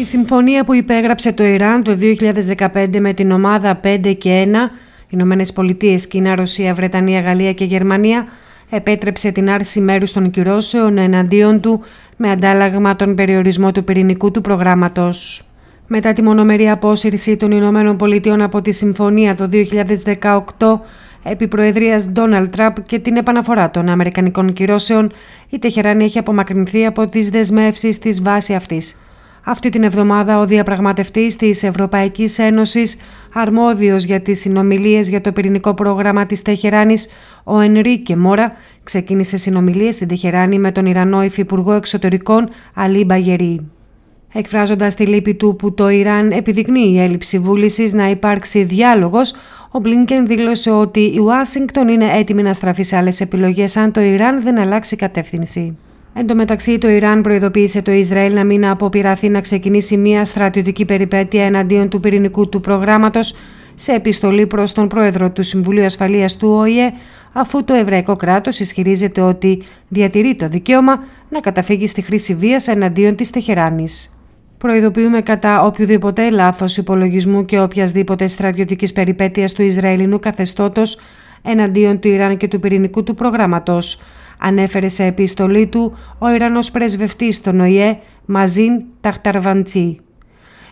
Η συμφωνία που υπέγραψε το Ιράν το 2015 με την ομάδα 5 και 1, Ηνωμένες Πολιτείες, Κίνα, Ρωσία, Βρετανία, Γαλλία και Γερμανία, επέτρεψε την άρση μέρους των κυρώσεων εναντίον του με αντάλλαγμα τον περιορισμό του πυρηνικού του προγράμματος. Μετά τη μονομερή απόσυρση των Ηνωμένων Πολιτειών από τη συμφωνία το 2018, επί προεδρίας Ντόναλτ Τραμπ και την επαναφορά των Αμερικανικών κυρώσεων, η Τεχεράνη έχει απομακρυνθεί από τις δεσμεύσεις της βάση αυτής. Αυτή την εβδομάδα ο διαπραγματευτής της Ευρωπαϊκής Ένωσης αρμόδιος για τις συνομιλίες για το πυρηνικό πρόγραμμα της Τεχεράνης, ο Ενρίκε Μόρα, ξεκίνησε συνομιλίες στην Τεχεράνη με τον Ιρανό Υφυπουργό Εξωτερικών Αλή Μπαγερή. Εκφράζοντας τη λύπη του που το Ιράν επιδεικνύει η έλλειψη βούλησης να υπάρξει διάλογος, ο Μπλίνκεν δήλωσε ότι η Ουάσιγκτον είναι έτοιμη να στραφεί σε άλλες επιλογές αν το Ιράν δεν αλλάξει κατεύθυνση. Εν τω μεταξύ, το Ιράν προειδοποίησε το Ισραήλ να μην αποπειραθεί να ξεκινήσει μια στρατιωτική περιπέτεια εναντίον του πυρηνικού του προγράμματος σε επιστολή προς τον πρόεδρο του Συμβουλίου Ασφαλείας του ΟΗΕ, αφού το Εβραϊκό κράτος ισχυρίζεται ότι διατηρεί το δικαίωμα να καταφύγει στη χρήση βίας εναντίον της Τεχεράνης. Προειδοποιούμε κατά οποιοδήποτε λάθος υπολογισμού και οποιασδήποτε στρατιωτικής περιπέτειας του Ισραηλινού καθεστώτος εναντίον του Ιράν και του πυρηνικού του προγράμματος ανέφερε σε επίστολή του ο Ιρανός πρεσβευτής στον ΟΗΕ Μαζίν Ταχταρβαντσί.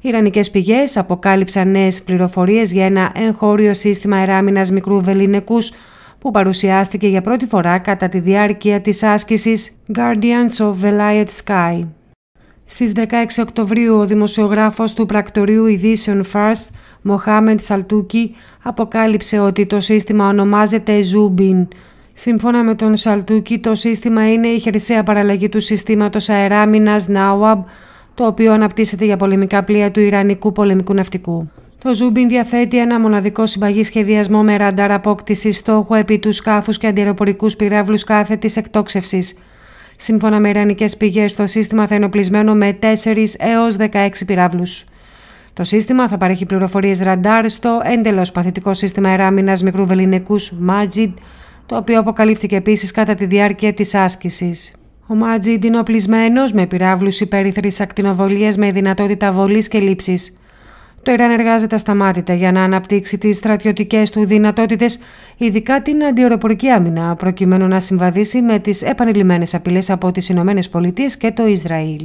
Ιρανικές πηγές αποκάλυψαν νέες πληροφορίες για ένα εγχώριο σύστημα εράμινας μικρού βελινεκούς που παρουσιάστηκε για πρώτη φορά κατά τη διάρκεια της άσκησης Guardians of the Light Sky. Στις 16 Οκτωβρίου, ο δημοσιογράφος του πρακτορείου ειδήσεων First, Μοχάμεντ Σαλτούκι, αποκάλυψε ότι το σύστημα ονομάζεται Zubin, Σύμφωνα με τον Σαλτούκη, το σύστημα είναι η χερσαία παραλλαγή του συστήματος αεράμινας ΝΑΟΑΜ, το οποίο αναπτύσσεται για πολεμικά πλοία του Ιρανικού πολεμικού ναυτικού. Το Ζούμπιν διαθέτει ένα μοναδικό συμπαγή σχεδιασμό με ραντάρ απόκτησης στόχου επί του σκάφους και αντιεροπορικούς πυράβλους της εκτόξευσης. Σύμφωνα με ιρανικές πηγές, το σύστημα θα είναι οπλισμένο με 4 έω 16 πυράβλους. Το σύστημα θα παρέχει πληροφορίες ραντάρ στο εντελώς παθητικό σύστημα εράμινα μικρού βεληνικούς Majid το οποίο αποκαλύφθηκε επίσης κατά τη διάρκεια της άσκησης. Ο Μάτζιντ είναι οπλισμένος με πυράβλους υπέρυθρης ακτινοβολίες με δυνατότητα βολής και λήψης. Το Ιράν εργάζεται σταμάτητα για να αναπτύξει τις στρατιωτικές του δυνατότητες, ειδικά την αντιοροπορική άμυνα, προκειμένου να συμβαδίσει με τις επανειλημμένες απειλές από τις Ηνωμένες και το Ισραήλ.